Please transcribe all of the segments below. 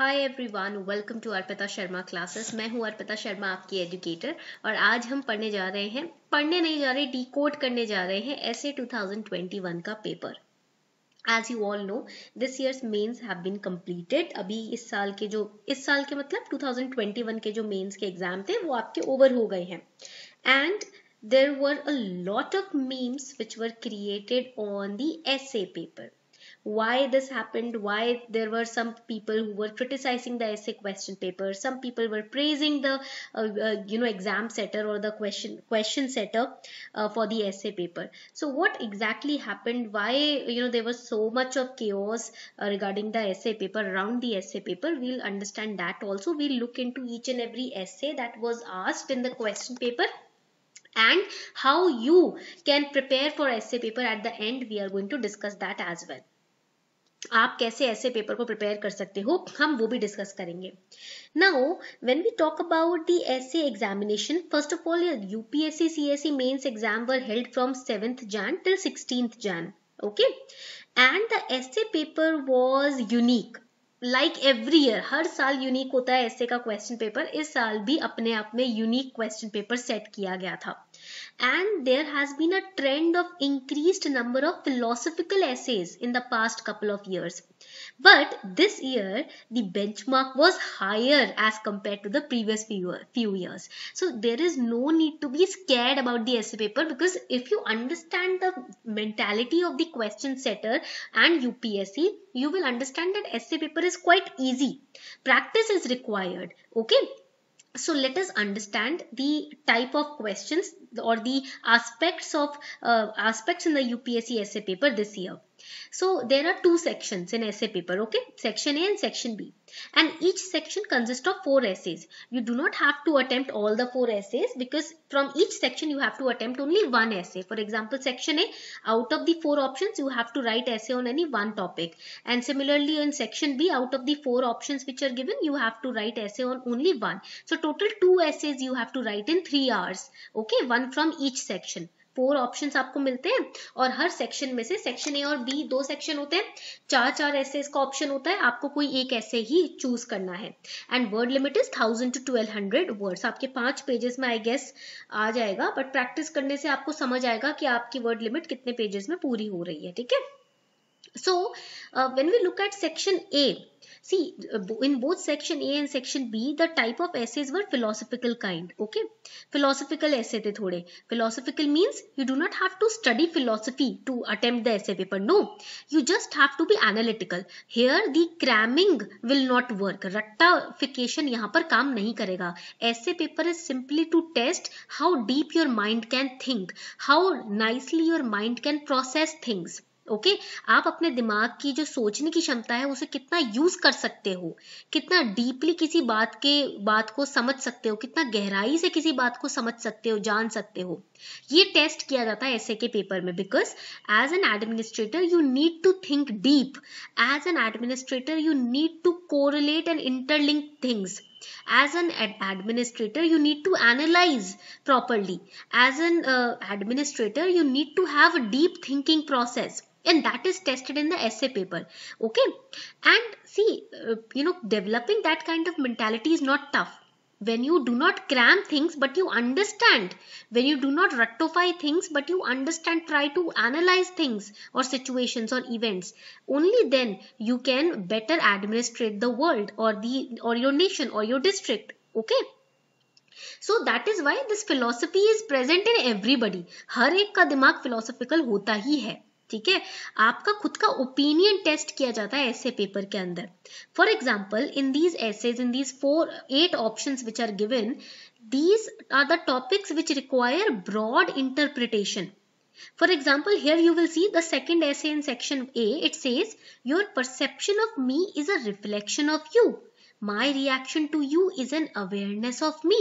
Hi everyone welcome to Arpita Sharma classes मैं हूं अर्पिता शर्मा आपकी एजुकेटर और आज हम पढ़ने जा रहे हैं पढ़ने नहीं जा रहे डी करने जा रहे हैं एसए 2021 का paper as you all know this years mains have been completed अभी इस साल के जो इस साल के मतलब 2021 के जो मेन्स के एग्जाम थे वो आपके ओवर हो गए हैं and there were a lot of memes which were created on the essay paper why this happened, why there were some people who were criticizing the essay question paper, some people were praising the uh, uh, you know exam setter or the question question setter uh, for the essay paper. So what exactly happened? Why you know there was so much of chaos uh, regarding the essay paper around the essay paper? We'll understand that also. We'll look into each and every essay that was asked in the question paper and how you can prepare for essay paper at the end we are going to discuss that as well आप कैसे ऐसे paper को prepare कर सकते हो हम वो भी डिस्कस करेंगे now when we talk about the essay examination first of all UPSC CSC mains exam were held from seventh Jan till 16th Jan okay and the essay paper was unique like every year हर साल unique होता है ऐसे का question paper इस साल भी अपने आप में यूनिक क्वेश्चन पेपर सेट किया गया था and there has been a trend of increased number of philosophical essays in the past couple of years But this year, the benchmark was higher as compared to the previous few, few years. So there is no need to be scared about the essay paper because if you understand the mentality of the question setter and UPSC, you will understand that essay paper is quite easy. Practice is required. Okay. So let us understand the type of questions or the aspects of uh, aspects in the UPSC essay paper this year. So there are two sections in essay paper, okay? Section A and Section B. And each section consists of four essays. You do not have to attempt all the four essays because from each section you have to attempt only one essay. For example, Section A, out of the four options, you have to write essay on any one topic. And similarly in Section B, out of the four options which are given, you have to write essay on only one. So total two essays you have to write in three hours, okay? One from each section. Four options आपको मिलते हैं और हर section में से section A और B दो section होते हैं चार चार ऐसे इसका ऑप्शन होता है आपको कोई एक ऐसे ही चूज करना है and word limit is thousand to twelve hundred words आपके पांच पेजेस में आई गेस आ जाएगा बट प्रैक्टिस करने से आपको समझ आएगा कि आपकी वर्ड लिमिट कितने पेजेस में पूरी हो रही है ठीक है So uh, when we look at section A, see uh, in both section A and section B, the type of essays were philosophical kind. Okay, philosophical essay the thode. Philosophical means you do not have to study philosophy to attempt the essay paper. No, you just have to be analytical. Here the cramming will not work. Rattafication यहाँ पर काम नहीं करेगा. Essay paper is simply to test how deep your mind can think, how nicely your mind can process things. Okay आप अपने दिमाग की जो सोचने की क्षमता है उसे कितना यूज कर सकते हो कितना डीपली किसी बात के बात को समझ सकते हो कितना गहराई से किसी बात को समझ सकते हो जान सकते हो ये टेस्ट किया जाता है ऐसे के पेपर में because as an administrator you need to think deep as an administrator you need to correlate and interlink things As an administrator, you need to analyze properly. As an uh, administrator, you need to have a deep thinking process and that is tested in the essay paper okay and see uh, you know developing that kind of mentality is not tough when you do not cram things but you understand when you do not rectify things but you understand try to analyze things or situations or events only then you can better administrate the world or the or your nation or your district okay So that is why this philosophy is present in everybody. Everybody हर एक का दिमाग philosophical होता ही है ठीक है आपका खुद का ओपिनियन टेस्ट किया जाता है ऐसे पेपर के अंदर for example in these essays in these four eight option which are given these are the topics which require broad interpretation For example, here you will see the second essay in section A. It says, Your perception of me is a reflection of you. My reaction to you is an awareness of me.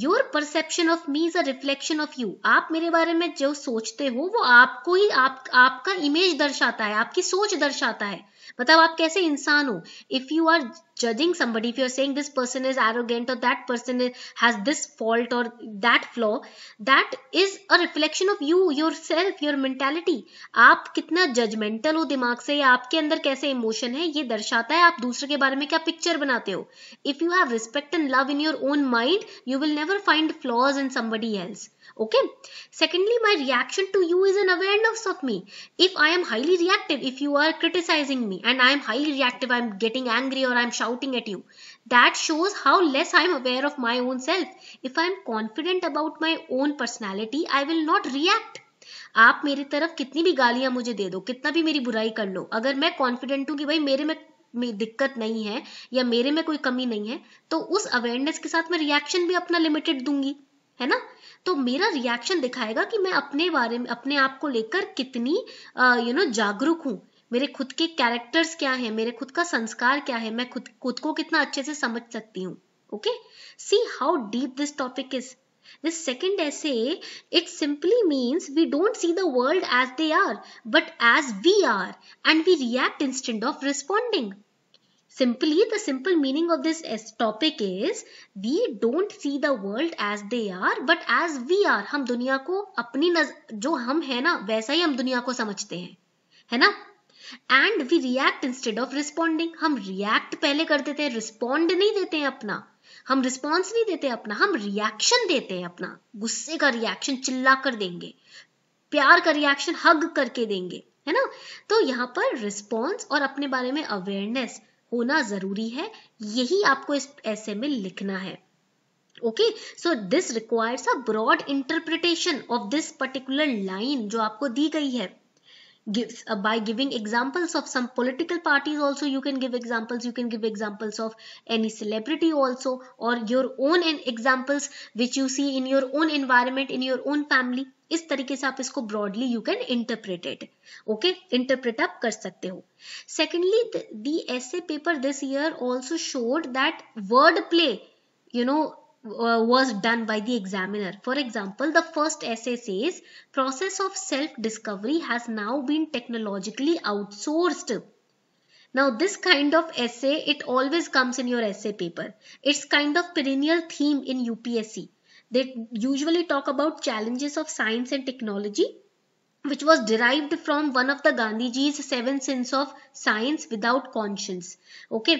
Your perception of me is a reflection of you आप मेरे बारे में जो सोचते हो वो आपको ही आप आपका इमेज दर्शाता है आपकी सोच दर्शाता है मतलब आप कैसे इंसान हो if you are judging somebody if you're saying this person is arrogant or that person is, has this fault or that flaw that is a reflection of you yourself your mentality aap kitna judgmental ho dimag se ya aapke andar kaise emotion hai ye darshata hai aap dusre ke bare mein kya picture banate ho if you have respect and love in your own mind you will never find flaws in somebody else Okay. Secondly, my reaction to you is an awareness of me. If I am highly reactive, if you are criticizing me and I am highly reactive, I am getting angry or I am shouting at you, that shows how less I am aware of my own self. If I am confident about my own personality, I will not react. आप मेरी तरफ कितनी भी गालियां मुझे दे दो कितना भी मेरी बुराई कर लो अगर मैं कॉन्फिडेंट हूँ कि भाई मेरे में दिक्कत नहीं है या मेरे में कोई कमी नहीं है तो उस अवेयरनेस के साथ मैं रिएक्शन भी अपना लिमिटेड दूंगी है ना तो मेरा रिएक्शन दिखाएगा कि मैं अपने बारे में अपने आप को लेकर कितनी यू नो जागरूक हूँ मेरे खुद के कैरेक्टर्स क्या है मेरे खुद का संस्कार क्या है मैं खुद खुद को कितना अच्छे से समझ सकती हूँ okay see how deep this topic is this second essay it simply means we don't see the world as they are but as we are and we react instead of responding Simply, the simple meaning of this topic is we don't see the world as they are, but as we are. हम दुनिया को अपनी नज जो हम है ना वैसा ही हम दुनिया को समझते हैं है ना and we react instead of responding हम रिएक्ट पहले कर देते हैं रिस्पॉन्ड नहीं देते हैं अपना हम रिस्पॉन्स नहीं देते अपना हम रिएक्शन देते हैं अपना गुस्से का रिएक्शन चिल्ला कर देंगे प्यार का रिएक्शन हग करके देंगे है ना तो यहाँ पर रिस्पॉन्स और अपने बारे में अवेयरनेस होना जरूरी है यही आपको इस ऐसे में लिखना है okay so this requires a broad interpretation of this particular line जो आपको दी गई है gives uh, by giving examples of some political parties also you can give examples you can give examples of any celebrity also or your own examples which you see in your own environment in your own family Is तरीके से आप इसको broadly you can interpret it. Okay, interpret up कर सकते हो Secondly, the essay paper this year also showed that word play uh, was done by the examiner. For example, the first essay says process of self-discovery has now been technologically outsourced. Now this kind of essay, it always comes in your essay paper. It's kind of perennial theme in UPSC. They usually talk about challenges of science and technology which was derived from one of the Gandhi ji's seven sins of science without conscience. Okay,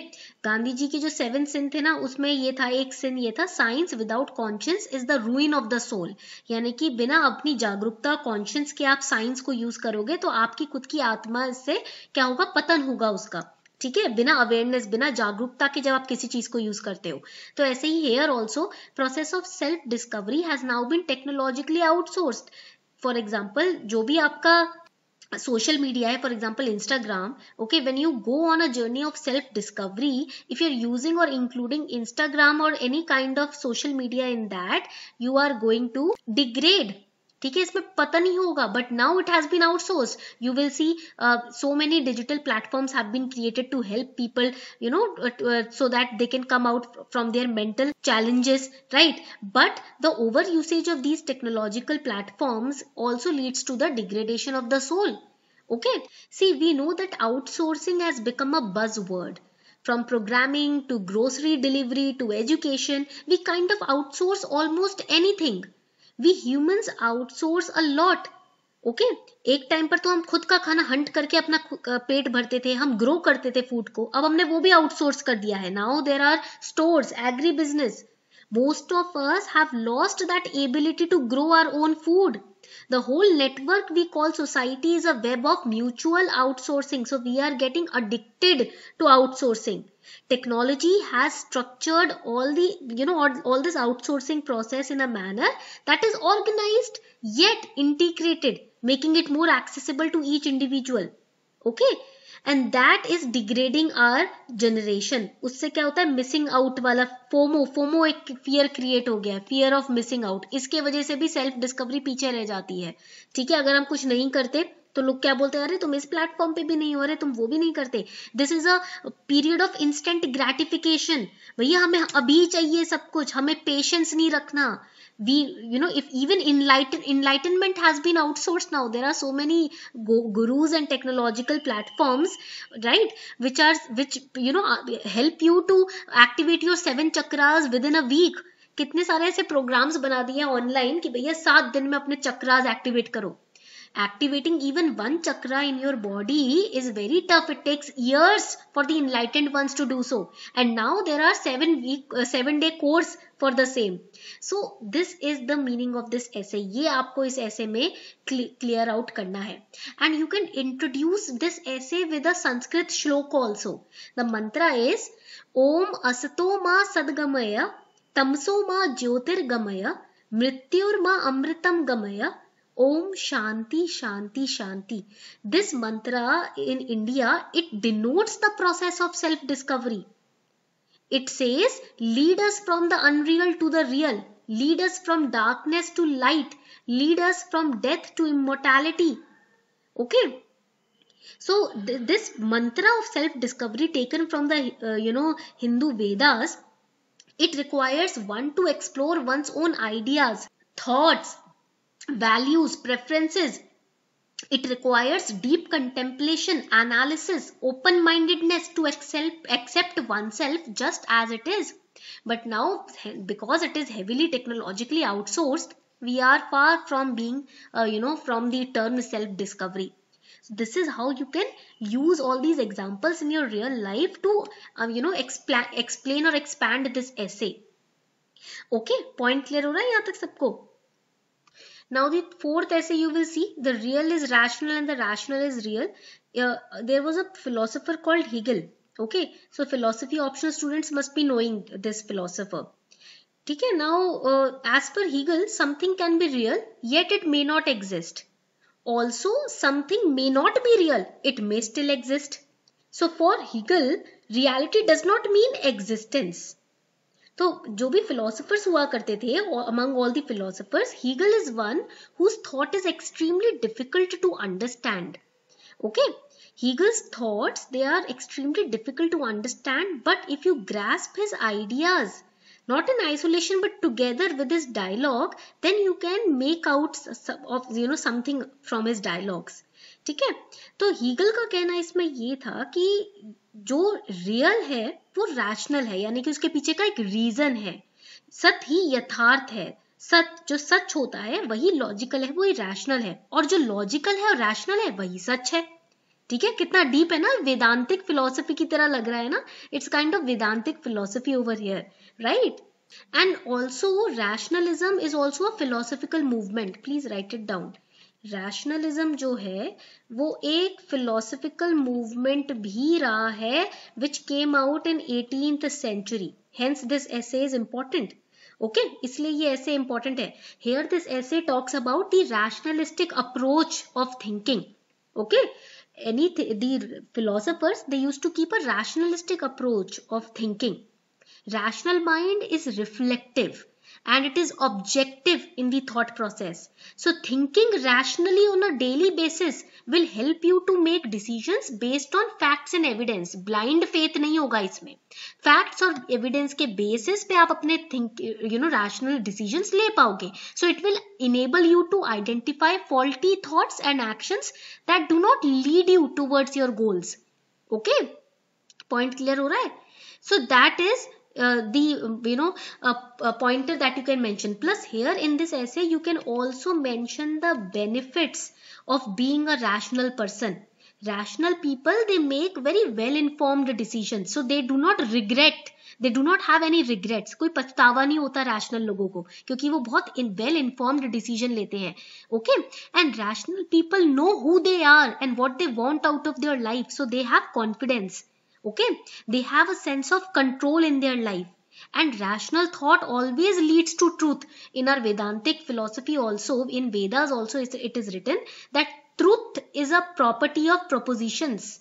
Gandhi ji के जो seven sin थे ना उसमें ये था एक sin ये था science without conscience is the ruin of the soul. यानी कि बिना अपनी जागरूकता conscience के आप science को use करोगे तो आपकी खुद की आत्मा से क्या होगा पतन होगा उसका ठीक है बिना अवेयरनेस बिना जागरूकता के जब आप किसी चीज को यूज करते हो तो ऐसे ही here also process of self discovery has now been technologically outsourced for example जो भी आपका सोशल मीडिया है for example Instagram okay when you go on a journey of self discovery if you are using और including Instagram और any kind of social media in that you are going to degrade ठीक है इसमें पता नहीं होगा but now it has been outsource you will see so many digital platforms have been created to help people you know so that they can come out from their mental challenges right but the over of these technological platforms also leads to the degradation of the soul okay see we know that outsourcing has become a buzzword from programming to grocery delivery to education we kind of outsource almost anything we humans outsource a lot okay एक time पर तो हम खुद का खाना Hunt करके अपना पेट भरते थे हम ग्रो करते थे फूड को अब हमने वो भी आउटसोर्स कर दिया है now there are stores agri business most of us have lost that ability to grow our own food the whole network we call society is a web of mutual outsourcing. So we are getting addicted to outsourcing. Technology has structured all the, you know, all, all this outsourcing process in a manner that is organized yet integrated, making it more accessible to each individual. Okay, and that is degrading our generation उससे क्या होता है missing out वाला FOMO FOMO एक fear create हो गया है fear of missing out इसके वजह से भी सेल्फ डिस्कवरी पीछे रह जाती है ठीक है अगर हम कुछ नहीं करते तो लोग क्या बोलते हैं अरे तुम इस प्लेटफॉर्म पे भी नहीं हो रहे तुम वो भी नहीं करते this is a period of instant gratification भैया हमें अभी चाहिए सब कुछ हमें पेशेंस नहीं रखना we you know if even enlightenment has been outsourced now there are so many gurus and technological platforms right which are which you know uh, help you to activate your seven chakras within a week कितने सारे ऐसे programmes बना दिए हैं online कि भैया सात दिन में अपने चक्रास एक्टिवेट करो activating even one chakra in your body is very tough it takes years for the enlightened ones to do so and now there are 7 week uh, 7 day course for the same so this is the meaning of this essay ये आपको इस ऐसे में clear out करना है and you can introduce this essay with a Sanskrit shloka also the mantra is ओम असतो मा सदगमय तमसो मा ज्योतिर्गमय मृत्युर्मा अमृतम गमय ओम शांति शांति शांति this mantra in India it denotes the process of self discovery It says, lead us from the unreal to the real, lead us from darkness to light, lead us from death to immortality. Okay. So th this mantra of self-discovery taken from the, uh, you know, Hindu Vedas, it requires one to explore one's own ideas, thoughts, values, preferences, it requires deep contemplation, analysis, open mindedness to accept, accept oneself just as it is. But now, because it is heavily technologically outsourced, we are far from being, uh, you know, from the term self discovery. So this is how you can use all these examples in your real life to, um, you know, explain, explain or expand this essay. Okay, point clear हो रहा है now the fourth essay you will see, the real is rational and the rational is real. Uh, there was a philosopher called Hegel. Okay, so philosophy optional students must be knowing this philosopher. Okay, now uh, as per Hegel, something can be real, yet it may not exist. Also, something may not be real, it may still exist. So for Hegel, reality does not mean existence. तो जो भी philosophers हुआ करते थे among all the philosophers Hegel is one whose thought is extremely difficult to understand okay Hegel's thoughts they are extremely difficult to understand but if you grasp his ideas not in isolation but together with his dialogue then you can make out of you know something from his dialogues ठीक है तो Hegel का कहना इसमें ये था कि जो रियल है वो रैशनल है यानी कि उसके पीछे का एक रीजन है सत ही यथार्थ है सत जो सच होता है वही लॉजिकल है वही रैशनल है और जो लॉजिकल है और रैशनल है वही सच है ठीक है कितना डीप है ना वेदांतिक फिलोसफी की तरह लग रहा है ना it's kind of Vedantic philosophy over here right and also rationalism is also a philosophical movement please write it down rationalism जो है वो एक फिलोसफिकल मूवमेंट भी रहा है which came out in eighteen century hence this essay is important okay इसलिए ये essay important है here this essay talks about the rationalistic approach of thinking okay any the philosophers they use to keep a rationalistic approach of thinking rational mind is reflective and it is objective in the thought process. So thinking rationally on a daily basis will help you to make decisions based on facts and evidence. Blind faith nahi hoga isme. Facts or evidence ke basis pe aap apne think, you know, rational decisions le paoge. So it will enable you to identify faulty thoughts and actions that do not lead you towards your goals. Okay? Point clear ho raha hai? So that is the you know a, a pointer that you can mention plus here in this essay you can also mention the benefits of being a rational person rational people they make very well informed decisions so they do not regret they do not have any regrets कोई पछतावा नहीं होता rational लोगों को क्योंकि वो बहुत well informed decision लेते हैं okay and rational people know who they are and what they want out of their life so they have confidence Okay, they have a sense of control in their life. And rational thought always leads to truth. In our Vedantic philosophy also, in Vedas also it is written that truth is a property of propositions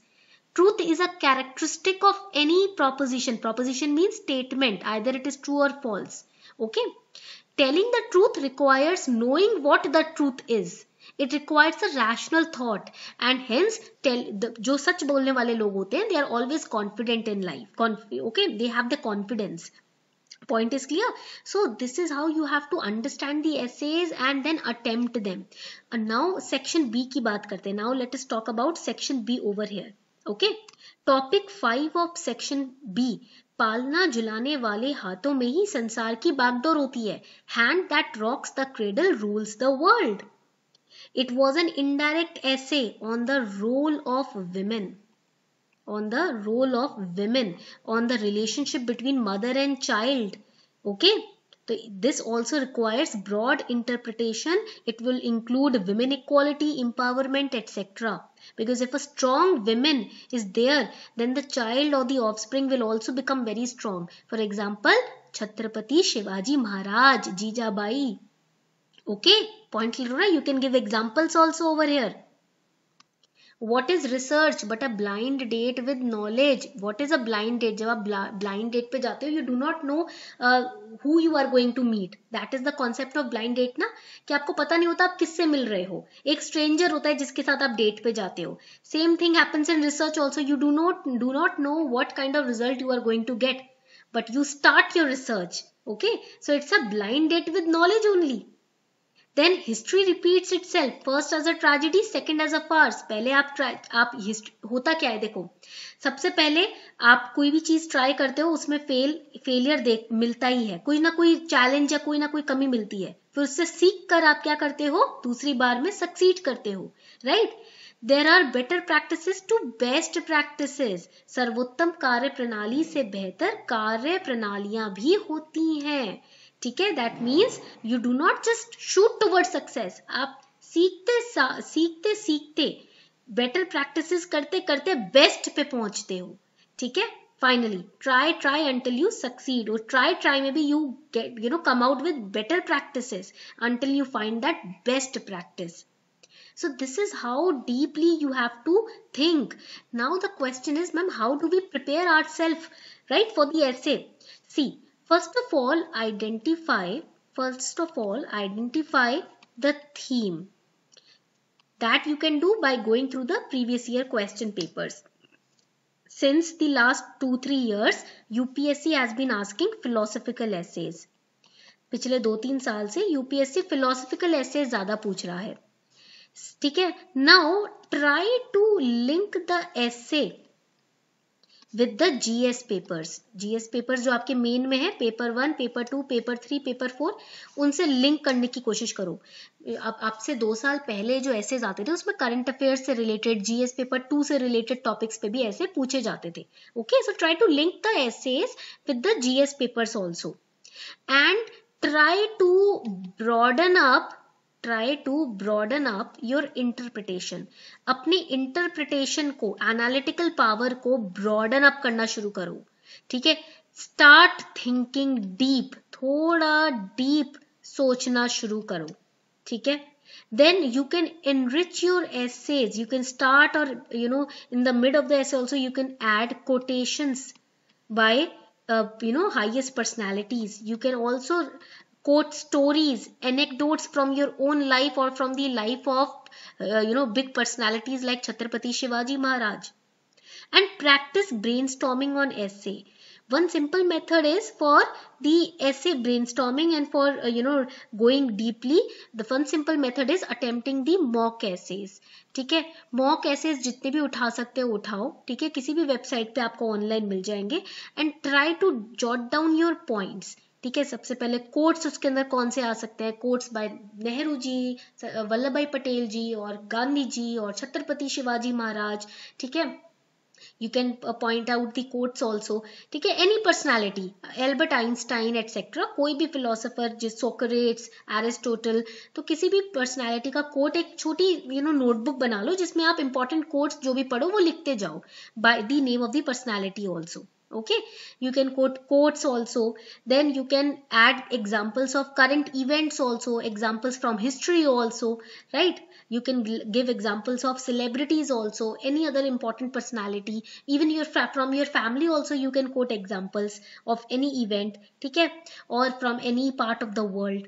truth is a characteristic of any proposition proposition means statement either it is true or false okay telling the truth requires knowing what the truth is it requires a rational thought and hence tell जो सच बोलने वाले लोग होते हैं they are always confident in life okay they have the confidence point is clear so this is how you have to understand the essays and then attempt them now section B की बात करते हैं now let's talk about section B over here okay topic five of section B पालना जुलाने वाले हाथों में ही संसार की बागडोर होती है hand that rocks the cradle rules the world It was an indirect essay on the role of women on the role of women on the relationship between mother and child okay so this also requires broad interpretation it will include women equality empowerment etc because if a strong woman is there then the child or the offspring will also become very strong for example chhatrapati shivaji maharaj jijabai Okay, point Lorna, you can give examples also over here. What is research but a blind date with knowledge what is a blind date जब आप blind date पे जाते हो you do not know who you are going to meet that is the concept of blind date ना कि आपको पता नहीं होता आप किससे मिल रहे हो एक स्ट्रेंजर होता है जिसके साथ आप डेट पे जाते हो same thing happens in research also you do not do not know what kind of result you are going to get but you start your research okay so it's a blind date with knowledge only then history repeats itself first as a tragedy second as a farce पहले आप आप होता क्या है देखो सबसे पहले आप कोई भी चीज ट्राई करते हो उसमें फेल फेलियर देख मिलता ही है कोई ना कोई चैलेंज या कोई ना कोई कमी मिलती है फिर उससे सीख कर आप क्या करते हो दूसरी बार में सक्सीड करते हो right there are better practice to best practice सर्वोत्तम कार्य प्रणाली से बेहतर कार्य प्रणालियां भी होती हैं ठीक है that means you do not just shoot toward success आप सीखते सीखते सीखते बेटर प्रैक्टिस करते करते बेस्ट पे पहुंचते हो ठीक है finally try try until you succeed और ट्राई ट्राई में भी you get you know come out with better practices until you find that best practice so this is how deeply you have to think now the question is ma'am how do we prepare ourselves right for the essay see First of all, identify, first of all, identify the theme. That you can do by going through the previous year question papers. Since the last 2-3 years, UPSC has been asking philosophical essays. पिछले दो तीन साल से UPSC philosophical ऐसे ज्यादा पूछ रहा है ठीक है now try to link the essay with the GS papers GS papers जो आपके मेन में है paper one paper two paper three paper four उनसे लिंक करने की कोशिश करो अब आपसे दो साल पहले जो ऐसे आते थे उसमें करंट अफेयर्स से रिलेटेड जीएस पेपर टू से रिलेटेड टॉपिक्स पे भी ऐसे पूछे जाते थे okay so try to link the essays with the GS papers also and try to broaden up try to broaden up your interpretation अपनी interpretation को एनालिटिकल पावर को ब्रॉडन अप करना शुरू करो ठीक है स्टार्ट थिंकिंग डीप थोड़ा deep सोचना शुरू करो ठीक है then you can enrich your essays you can start और you know in the mid of the essay also you can add quotation by you know highest personalities you can also quote stories anecdotes from your own life or from the life of uh, you know big personalities like chhatrapati shivaji maharaj and practice brainstorming on essay one simple method is for the essay brainstorming and for uh, you know going deeply the one simple method is attempting the mock essays ठीक है mock essays जितने भी उठा सकते हो उठाओ ठीक है किसी भी वेबसाइट पे आपको ऑनलाइन मिल जाएंगे and try to jot down your points ठीक है सबसे पहले कोट्स उसके अंदर कौन से आ सकते हैं quotes by Nehru ji Vallabhbhai Patel जी और गांधी जी और छत्रपति शिवाजी महाराज ठीक है you can point out the quotes also ठीक है any personality Albert Einstein etcetera कोई भी फिलोसफर जिस सोकरेट्स एरिस्टोटल तो किसी भी पर्सनैलिटी का कोर्ट एक छोटी यू नो नोटबुक बना लो जिसमें आप इंपॉर्टेंट कोर्ट्स जो भी पढ़ो वो लिखते जाओ by the name of the personality also okay you can quote quotes also then you can add examples of current events also examples from history also right you can give examples of celebrities also any other important personality even your from your family also you can quote examples of any event okay or from any part of the world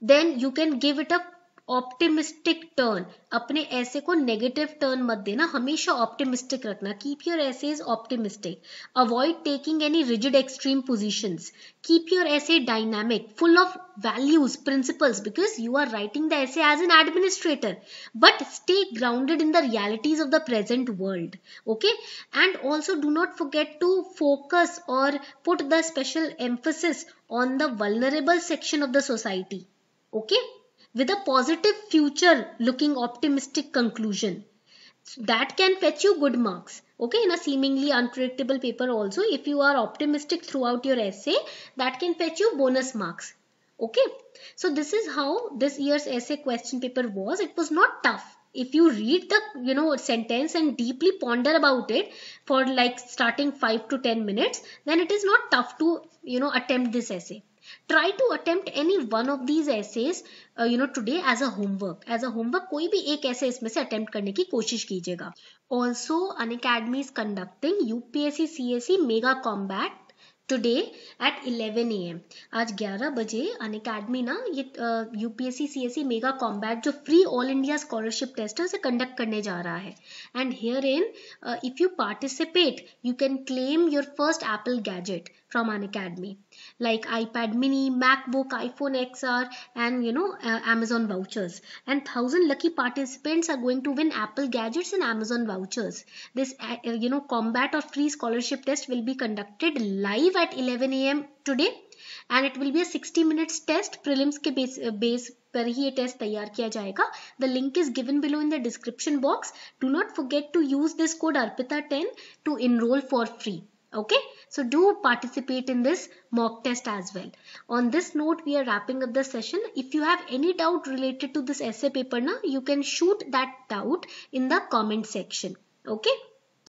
then you can give it a optimistic turn अपने essay को negative turn मत देना हमेशा optimistic रखना keep your essay is optimistic avoid taking any rigid extreme position keep your essay dynamic full of values principles because you are writing the essay as an administrator but stay grounded in the realities of the present world okay and also do not forget to focus और put the special emphasis on the vulnerable section of the society okay with a positive future looking optimistic conclusion that can fetch you good marks okay in a seemingly unpredictable paper also if you are optimistic throughout your essay that can fetch you bonus marks okay so this is how this year's essay question paper was it was not tough if you read the you know sentence and deeply ponder about it for like starting 5 to 10 minutes then it is not tough to you know attempt this essay try to attempt any one of these essays you know today as a homework as a homework कोई भी एक ऐसे इसमें से attempt करने की कोशिश कीजिएगा also Unacademy is conducting upsc cse mega combat today at 11 AM आज 11 बजे अन अकेडमी ना ये यूपीएससी सी मेगा कॉम्बैट जो free all India scholarship test है उसे कंडक्ट करने जा रहा है and here in if you participate you can claim your first Apple gadget from Unacademy like iPad mini, MacBook, iPhone XR and you know uh, Amazon vouchers. And 1000 lucky participants are going to win Apple gadgets and Amazon vouchers. This uh, uh you know combat or free scholarship test will be conducted live at 11 a.m. today and it will be a 60 minutes test. Prelims ke base base पर ही ये test तैयार kiya jayega. The link is given below in the description box. Do not forget to use this code arpita 10 to enroll for free. Okay. So do participate in this mock test as well. On this note, we are wrapping up the session. If you have any doubt related to this essay paper, now you can shoot that doubt in the comment section. Okay.